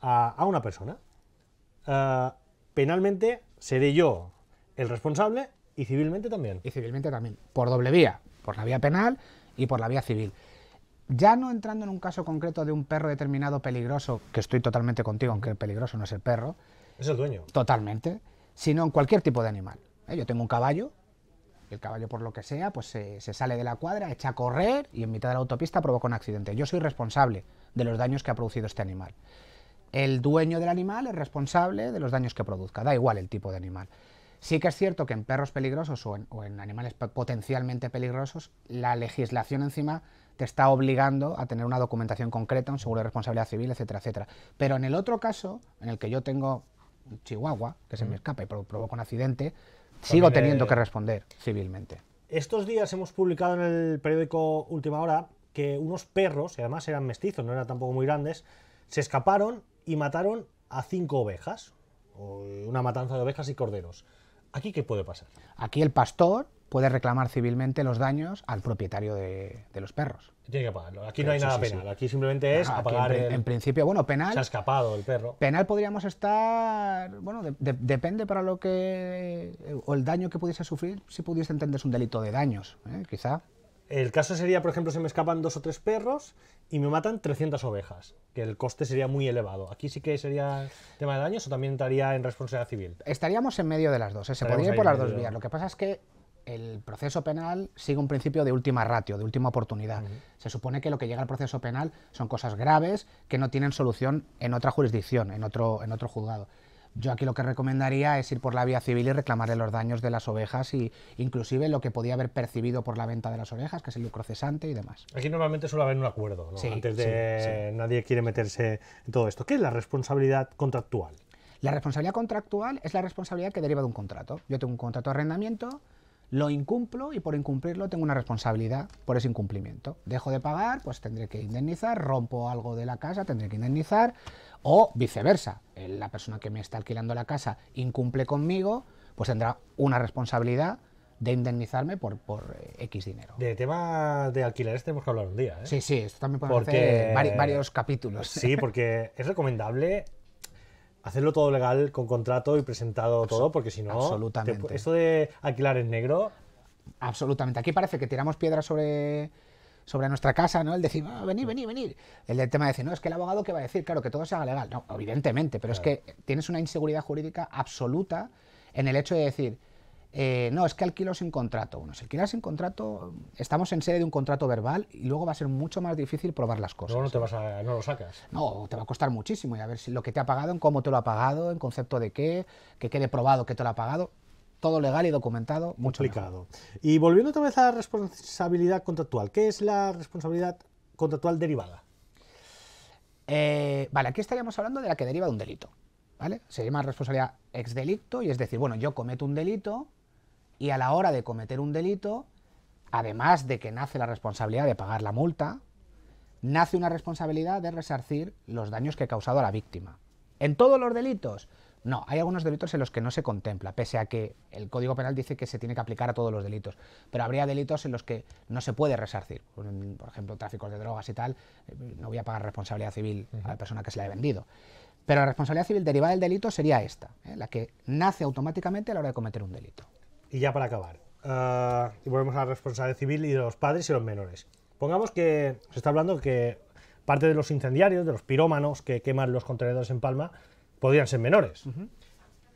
a, una persona. Ah, penalmente seré yo el responsable y civilmente también. Y civilmente también, por doble vía, por la vía penal y por la vía civil. Ya no entrando en un caso concreto de un perro determinado peligroso, que estoy totalmente contigo, aunque el peligroso no es el perro. Es el dueño. Totalmente, sino en cualquier tipo de animal. Eh, yo tengo un caballo, el caballo por lo que sea, pues se, sale de la cuadra, echa a correr y en mitad de la autopista provoca un accidente. Yo soy responsable de los daños que ha producido este animal. El dueño del animal es responsable de los daños que produzca, da igual el tipo de animal. Sí que es cierto que en perros peligrosos o en, animales potencialmente peligrosos, la legislación encima te está obligando a tener una documentación concreta, un seguro de responsabilidad civil, etcétera, etcétera. Pero en el otro caso, en el que yo tengo un chihuahua, que se me escapa y provoca un accidente, pues sigo teniendo que responder civilmente. Estos días hemos publicado en el periódico Última Hora que unos perros, y además eran mestizos, no eran tampoco muy grandes, se escaparon y mataron a cinco ovejas, una matanza de ovejas y corderos. ¿Aquí qué puede pasar? Aquí el pastor puede reclamar civilmente los daños al propietario de, los perros. Tiene que pagarlo. Aquí no eh, hay nada penal. Aquí simplemente es pagar. apagar en, el... En principio, bueno, penal... Se ha escapado el perro. Penal podríamos estar... Bueno, depende para lo que... O el daño que pudiese sufrir, si pudiese entenderse un delito de daños, ¿eh? quizá. El caso sería, por ejemplo, si me escapan dos o tres perros y me matan 300 ovejas, que el coste sería muy elevado. ¿Aquí sí que sería tema de daños o también estaría en responsabilidad civil? Estaríamos en medio de las dos, ¿eh? se podría ir por las dos vías. Lo que pasa es que el proceso penal sigue un principio de última ratio, de última oportunidad. Se supone que lo que llega al proceso penal son cosas graves que no tienen solución en otra jurisdicción, en otro, en otro juzgado. Yo aquí lo que recomendaría es ir por la vía civil y reclamarle los daños de las ovejas y inclusive lo que podía haber percibido por la venta de las ovejas, que es el lucro cesante y demás. Aquí normalmente suele haber un acuerdo, ¿no? antes de nadie quiere meterse en todo esto. ¿Qué es la responsabilidad contractual? La responsabilidad contractual es la responsabilidad que deriva de un contrato. Yo tengo un contrato de arrendamiento, lo incumplo y por incumplirlo tengo una responsabilidad por ese incumplimiento. Dejo de pagar, pues tendré que indemnizar, rompo algo de la casa, tendré que indemnizar, o viceversa, la persona que me está alquilando la casa incumple conmigo, pues tendrá una responsabilidad de indemnizarme por, por eh, X dinero. De tema de alquileres tenemos que hablar un día. ¿eh? Sí, sí, esto también puede hacer varios capítulos. Sí, porque es recomendable hacerlo todo legal, con contrato y presentado todo, porque si no. Absolutamente. esto de alquilar en negro. Absolutamente. Aquí parece que tiramos piedras sobre sobre nuestra casa, ¿no? El decir, venir, ah, venir, venir. El tema de decir, no, es que el abogado que va a decir, claro, que todo se haga legal. No, evidentemente, pero es que tienes una inseguridad jurídica absoluta en el hecho de decir, eh, no, es que alquilo sin contrato. Bueno, si alquilas sin contrato, estamos en sede de un contrato verbal y luego va a ser mucho más difícil probar las cosas. no, te vas a, no lo sacas. No, te va a costar muchísimo y a ver si lo que te ha pagado, en cómo te lo ha pagado, en concepto de qué, que quede probado que te lo ha pagado. Todo legal y documentado, mucho complicado. Y volviendo otra vez a la responsabilidad contractual, ¿qué es la responsabilidad contractual derivada? Eh, vale, aquí estaríamos hablando de la que deriva de un delito. ¿Vale? Se llama responsabilidad ex delicto y es decir, bueno, yo cometo un delito, y a la hora de cometer un delito, además de que nace la responsabilidad de pagar la multa, nace una responsabilidad de resarcir los daños que ha causado a la víctima. ¿En todos los delitos? No, hay algunos delitos en los que no se contempla, pese a que el Código Penal dice que se tiene que aplicar a todos los delitos, pero habría delitos en los que no se puede resarcir. Por em, ejemplo, tráfico de drogas y tal, eh, no voy a pagar responsabilidad civil a la persona que se la he vendido. Pero la responsabilidad civil derivada del delito sería esta, ¿eh? la que nace automáticamente a la hora de cometer un delito. Y ya para acabar, eh, y volvemos a la responsabilidad civil y de los padres y los menores. Pongamos que se está hablando que parte de los incendiarios, de los pirómanos que queman los contenedores en Palma, podrían ser menores.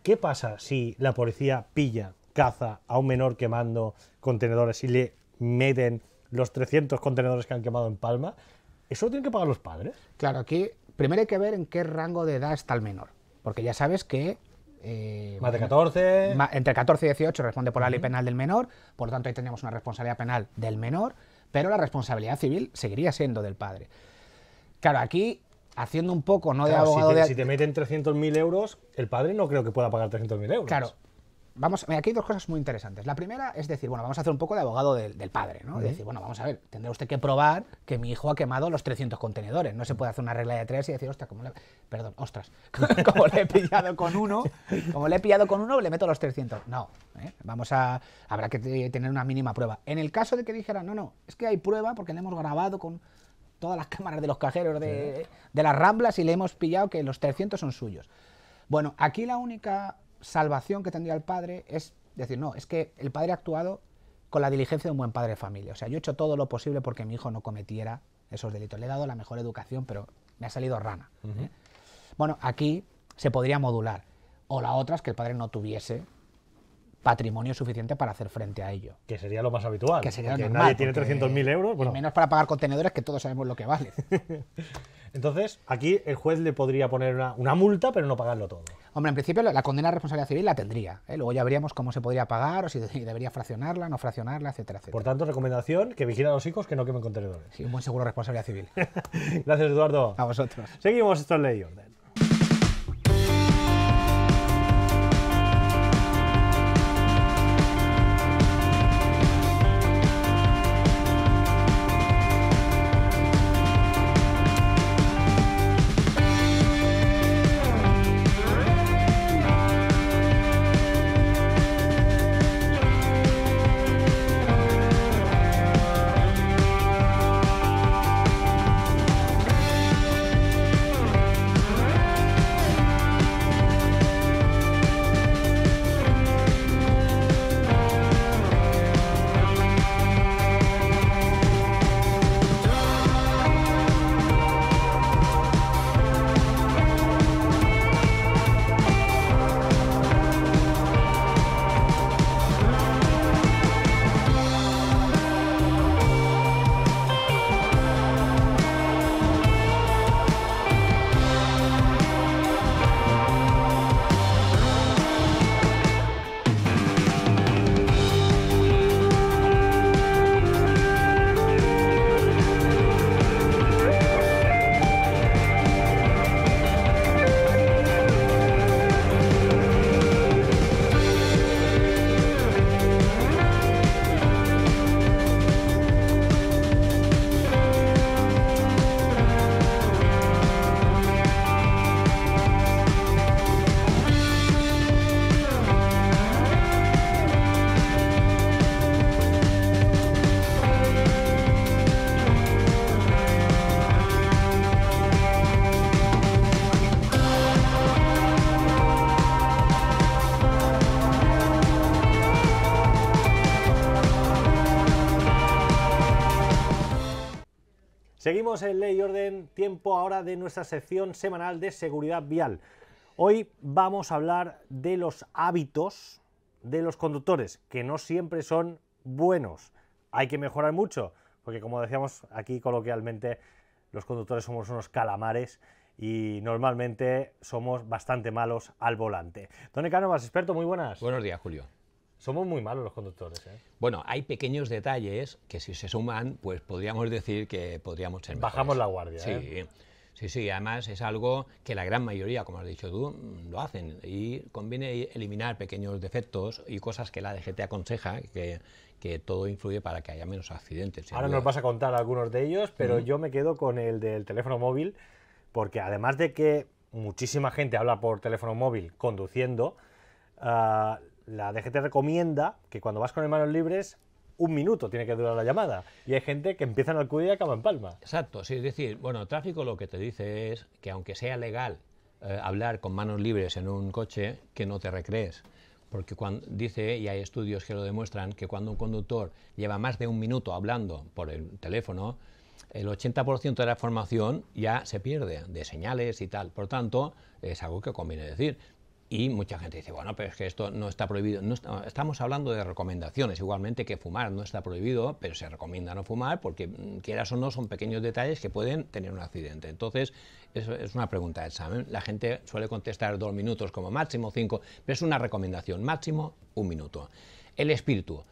¿Qué pasa si la policía pilla, caza a un menor quemando contenedores y le meten los 300 contenedores que han quemado en Palma? ¿Eso lo tienen que pagar los padres? Claro, aquí primero hay que ver en qué rango de edad está el menor. Porque ya sabes que eh, más de 14. entre 14 y 18 responde por la ley penal del menor, por lo tanto ahí tendríamos una responsabilidad penal del menor, pero la responsabilidad civil seguiría siendo del padre. Claro, aquí haciendo un poco, no de abogado si te, de... Si te meten 300.000 euros, el padre no creo que pueda pagar 300.000 euros. Claro, vamos, aquí hay dos cosas muy interesantes. La primera es decir, bueno, vamos a hacer un poco de abogado del, padre, ¿no? Es decir, bueno, vamos a ver, tendrá usted que probar que mi hijo ha quemado los 300 contenedores. No se puede hacer una regla de tres y decir, ostras, como le... Perdón, ostras, como le he pillado con uno, como le he pillado con uno, le meto los 300. No, ¿eh? vamos a... Habrá que tener una mínima prueba. En el caso de que dijera, no, no, es que hay prueba porque le hemos grabado con todas las cámaras de los cajeros de, de las Ramblas y le hemos pillado que los 300 son suyos. Bueno, aquí la única salvación que tendría el padre es decir, no, es que el padre ha actuado con la diligencia de un buen padre de familia. O sea, yo he hecho todo lo posible porque mi hijo no cometiera esos delitos. Le he dado la mejor educación, pero me ha salido rana. ¿eh? Bueno, aquí se podría modular. O la otra es que el padre no tuviese patrimonio suficiente para hacer frente a ello. Que sería lo más habitual. Que sería nadie tiene 300.000 euros. menos para pagar contenedores que todos sabemos lo que vale. Entonces, aquí el juez le podría poner una multa, pero no pagarlo todo. Hombre, en principio la condena de responsabilidad civil la tendría. ¿eh? Luego ya veríamos cómo se podría pagar o si debería fraccionarla, no fraccionarla, etcétera, etcétera. Por tanto, recomendación, que vigilen a los hijos que no quemen contenedores. Sí, un buen seguro de responsabilidad civil. Gracias, Eduardo. A vosotros. Seguimos estos Leyes. Seguimos en Ley y Orden, tiempo ahora de nuestra sección semanal de seguridad vial. Hoy vamos a hablar de los hábitos de los conductores, que no siempre son buenos. Hay que mejorar mucho, porque como decíamos aquí coloquialmente, los conductores somos unos calamares y normalmente somos bastante malos al volante. Don más experto, muy buenas. Buenos días, Julio. Somos muy malos los conductores. ¿eh? Bueno, hay pequeños detalles que si se suman, pues podríamos decir que podríamos ser Bajamos la guardia. ¿eh? Sí. Sí, sí, además es algo que la gran mayoría, como has dicho tú, lo hacen y conviene eliminar pequeños defectos y cosas que la DGT aconseja, que, todo influye para que haya menos accidentes. Ahora nos vas a contar algunos de ellos, pero yo me quedo con el del teléfono móvil, porque además de que muchísima gente habla por teléfono móvil conduciendo, ah, la DGT recomienda que cuando vas con manos libres, un minuto tiene que durar la llamada. Y hay gente que empieza en acudir y acaba en Palma. Exacto, sí, es decir, bueno, tráfico lo que te dice es que aunque sea legal eh, hablar con manos libres en un coche, que no te recrees. Porque cuando, dice, y hay estudios que lo demuestran, que cuando un conductor lleva más de un minuto hablando por el teléfono, el 80% de la formación ya se pierde de señales y tal. Por tanto, es algo que conviene decir. Y mucha gente dice, bueno, pero es que esto no está prohibido. estamos hablando de recomendaciones, igualmente que fumar no está prohibido, pero se recomienda no fumar porque mm, quieras o no son pequeños detalles que pueden tener un accidente. Entonces, es una pregunta de examen. La gente suele contestar dos minutos como máximo, cinco, pero es una recomendación, máximo un minuto. El espíritu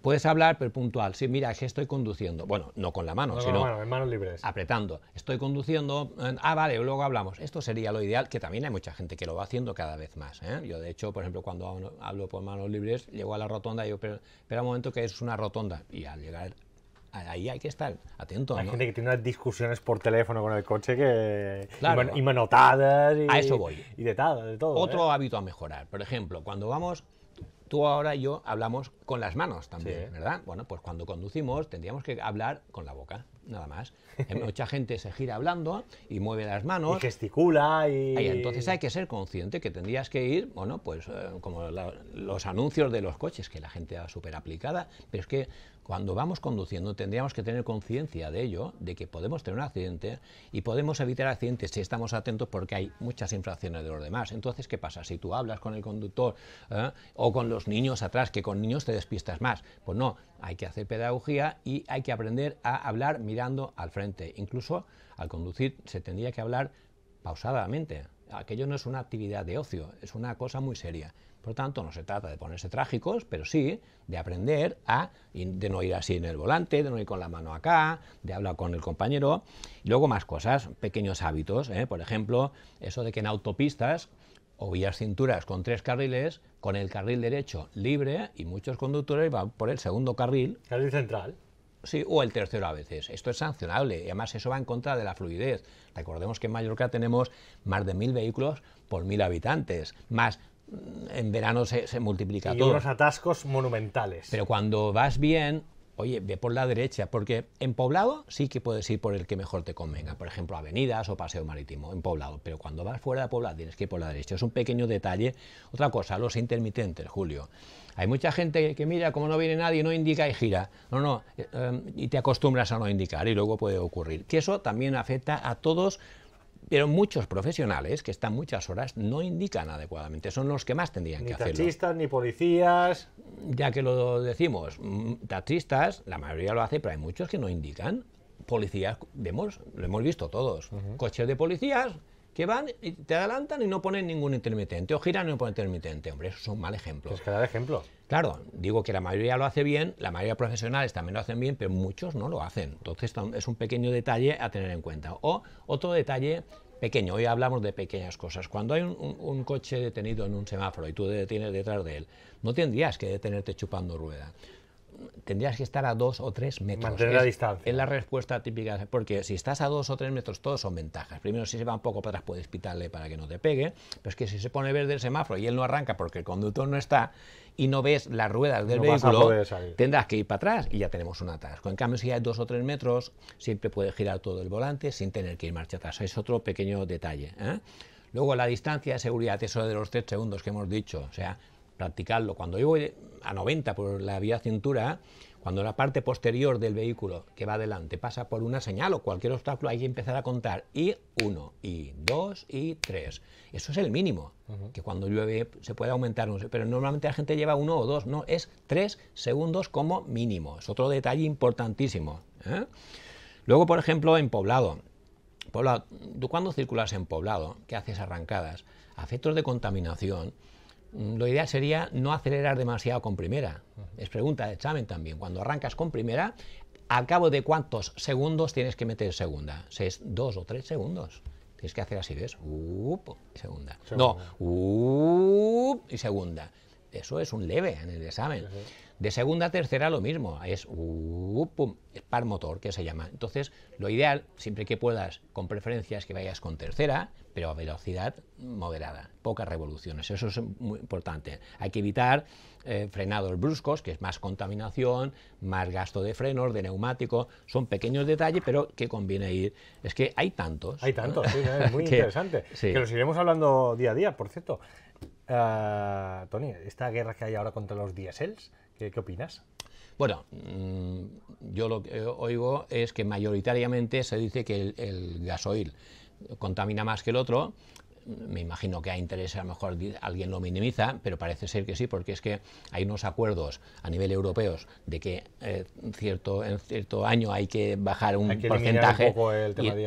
puedes hablar, pero puntual. Sí, mira, es que estoy conduciendo. Bueno, no con la mano, sino en manos libres. apretando. Estoy conduciendo. Ah, vale, luego hablamos. Esto sería lo ideal, que también hay mucha gente que lo va haciendo cada vez más. ¿eh? Yo, de hecho, por ejemplo, cuando hablo por manos libres, llego a la rotonda y digo, pero, espera un momento que es una rotonda. Y al llegar ahí hay que estar atento. Hay gente que tiene unas discusiones por teléfono con el coche que y, manotadas a eso voy. y de, tal, de todo. Otro ¿eh? hábito a mejorar. Por ejemplo, cuando vamos Tú ahora y yo hablamos con las manos también, ¿verdad? Bueno, pues cuando conducimos tendríamos que hablar con la boca nada más. Em, mucha gente se gira hablando y mueve las manos. Y gesticula y... y... Entonces hay que ser consciente que tendrías que ir, bueno, pues eh, como los anuncios de los coches, que la gente va súper aplicada, pero es que cuando vamos conduciendo tendríamos que tener conciencia de ello, de que podemos tener un accidente y podemos evitar accidentes si estamos atentos porque hay muchas infracciones de los demás. Entonces, ¿qué pasa? Si tú hablas con el conductor ¿eh? o con los niños atrás, que con niños te despistas más. Pues no, hay que hacer pedagogía y hay que aprender a hablar mirando al frente. Incluso al conducir se tendría que hablar pausadamente. Aquello no es una actividad de ocio, es una cosa muy seria. Por tanto, no se trata de ponerse trágicos, pero sí de aprender a de no ir así en el volante, de no ir con la mano acá, de hablar con el compañero. Y luego más cosas, pequeños hábitos. ¿eh? Por ejemplo, eso de que en autopistas o vías cinturas con tres carriles, con el carril derecho libre y muchos conductores van por el segundo carril. Carril central. Sí, o el tercero a veces. Esto es sancionable y además eso va en contra de la fluidez. Recordemos que en Mallorca tenemos más de mil vehículos por mil habitantes, más mm, en verano se, multiplica todo. Y unos atascos monumentales. Pero cuando vas bien, oye, ve por la derecha, porque en poblado sí que puedes ir por el que mejor te convenga, por ejemplo, avenidas o paseo marítimo, en poblado, pero cuando vas fuera de poblado tienes que ir por la derecha. Es un pequeño detalle. Otra cosa, los intermitentes, Julio. Hay mucha gente que mira, como no viene nadie, no indica y gira. No, no, eh, eh, y te acostumbras a no indicar y luego puede ocurrir. Que eso también afecta a todos pero muchos profesionales que están muchas horas no indican adecuadamente, son los que más tendrían que hacerlo. Ni taxistas, ni policías. Ya que lo decimos, mm, taxistas, la mayoría lo hace, pero hay muchos que no indican. Policías, vemos, lo hemos visto todos. Coches de policías, que van y te adelantan y no ponen ningún intermitente, o giran y no ponen intermitente. Hombre, eso es un mal ejemplo. Es que dar ejemplo. Claro, digo que la mayoría lo hace bien, la mayoría de profesionales también lo hacen bien, pero muchos no lo hacen. Entonces es un pequeño detalle a tener en cuenta. O otro detalle pequeño, hoy hablamos de pequeñas cosas. Cuando hay un, coche detenido en un semáforo y tú detienes detrás de él, no tendrías que detenerte chupando rueda tendrías que estar a dos o tres metros. Mantener la distancia. Es la respuesta típica, porque si estás a dos o tres metros, todos son ventajas. Primero, si se va un poco para atrás, puedes pitarle para que no te pegue, pero es que si se pone verde el semáforo y él no arranca porque el conductor no está y no ves las ruedas del vehículo, tendrás que ir para atrás y ya tenemos un atasco. En cambio, si hay dos o tres metros, siempre puedes girar todo el volante sin tener que ir marcha atrás. Es otro pequeño detalle. ¿eh? Luego la distancia de seguridad, eso de los tres segundos que hemos dicho, o sea, practicarlo. Cuando yo voy a 90 por la vía cintura, cuando la parte posterior del vehículo que va adelante pasa por una señal o cualquier obstáculo, hay que empezar a contar y 1, y 2, y 3. Eso es el mínimo, que cuando llueve se puede aumentar, pero normalmente la gente lleva uno o dos, no, es tres segundos como mínimo. Es otro detalle importantísimo. ¿eh? Luego, por ejemplo, en poblado. poblado. Tú cuando circulas en poblado, qué haces arrancadas, a efectos de contaminación, Mm, lo ideal sería no acelerar demasiado con primera. Es pregunta de examen también. Cuando arrancas con primera, al cabo de cuántos segundos tienes que meter segunda. ¿Es dos o tres segundos. Tienes que hacer así, ¿ves? segunda. No, y segunda. Eso es un leve en el examen. De segunda a tercera lo mismo, es es par motor que se llama. Entonces, lo ideal, siempre que puedas, con preferencia, es que vayas con tercera pero a velocidad moderada, pocas revoluciones, eso es muy importante. Hay que evitar eh, frenados bruscos, que es más contaminación, más gasto de frenos, de neumáticos, son pequeños detalles, pero que conviene ir. Es que hay tantos. Hay tantos, es muy interesante. Que lo iremos hablando día a día, por cierto. Eh, Tony, esta guerra que hay ahora contra los diésels, ¿qué, opinas? Bueno, mm, yo lo que eh, oigo es que mayoritariamente se dice que el gasoil contamina más que el otro, me imagino que hay interés, a lo mejor alguien lo minimiza, pero parece ser que sí, porque es que hay unos acuerdos a nivel europeos... de que eh, cierto, en cierto año hay que bajar un porcentaje.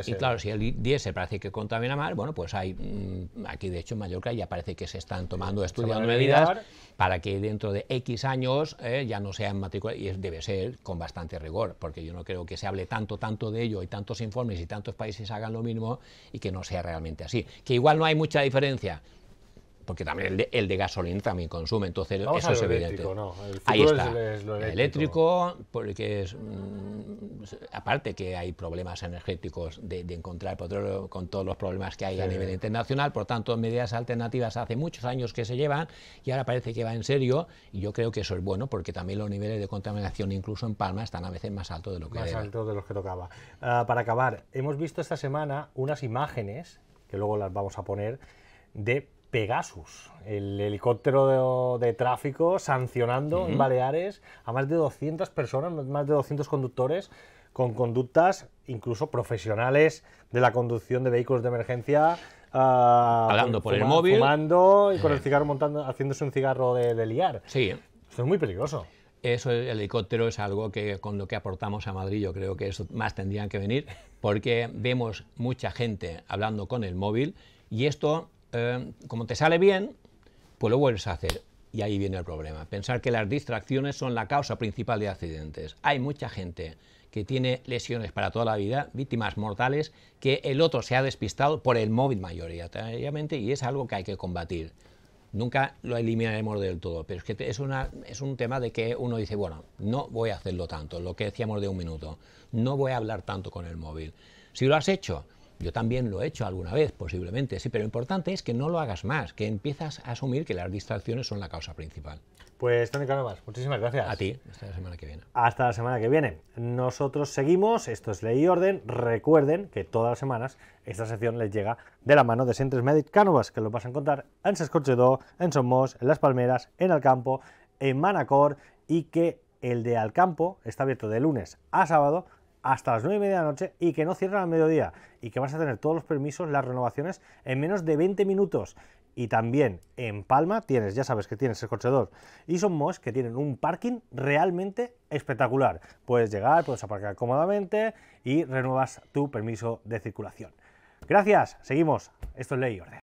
y, claro, si el diésel parece que contamina más, bueno, pues hay mm, aquí de hecho en Mallorca ya parece que se están tomando, estudiando medidas para que dentro de X años eh, ya no sean matriculados... y debe ser con bastante rigor, porque yo no creo que se hable tanto, tanto de ello, y tantos informes y tantos países hagan lo mismo, y que no sea realmente así. Que igual no hay mucha diferencia, porque también el de, gasolina también consume, entonces eso es evidente. Eléctrico, no, el Ahí está. Es el, eléctrico. porque es, mm, aparte que hay problemas energéticos de, encontrar petróleo con todos los problemas que hay a nivel internacional, por tanto, medidas alternativas hace muchos años que se llevan y ahora parece que va en serio y yo creo que eso es bueno porque también los niveles de contaminación incluso en Palma están a veces más altos de lo que más altos de los que tocaba. Ah, para acabar, hemos visto esta semana unas imágenes que luego las vamos a poner de Pegasus, el helicóptero de, tráfico sancionando en Baleares a más de 200 personas, más de 200 conductores con conductas incluso profesionales de la conducción de vehículos de emergencia. Ah, hablando por el móvil. Fumando y con el eh. cigarro montando, haciéndose un cigarro de, liar. Sí. Esto es muy peligroso. Eso, el helicóptero es algo que con lo que aportamos a Madrid yo creo que eso más tendrían que venir porque vemos mucha gente hablando con el móvil y esto Em, como te sale bien, pues lo vuelves a hacer. Y ahí viene el problema. Pensar que las distracciones son la causa principal de accidentes. Hay mucha gente que tiene lesiones para toda la vida, víctimas mortales, que el otro se ha despistado por el móvil mayoritariamente y es algo que hay que combatir. Nunca lo eliminaremos del todo, pero es que es un tema de que uno dice, bueno, no voy a hacerlo tanto, lo que decíamos de un minuto, no voy a hablar tanto con el móvil. Si lo has hecho, yo también lo he hecho alguna vez, posiblemente, sí, pero lo importante es que no lo hagas más, que empiezas a asumir que las distracciones son la causa principal. Pues Tony Canovas, muchísimas gracias. A ti, hasta la semana que viene. Hasta la semana que viene. Nosotros seguimos, esto es Ley y Orden. Recuerden que todas las semanas esta sección les llega de la mano de Centres Medic Canovas, que lo vas a encontrar en Sescorchedó, en Somos, en Las Palmeras, en Alcampo, en Manacor y que el de Alcampo está abierto de lunes a sábado hasta las 9 y media de la noche y que no cierran al mediodía y que vas a tener todos los permisos, las renovaciones en menos de 20 minutos. Y también en Palma tienes, ya sabes que tienes el coche 2 y son MOS que tienen un parking realmente espectacular. Puedes llegar, puedes aparcar cómodamente y renuevas tu permiso de circulación. Gracias, seguimos. Esto es Ley y Orden.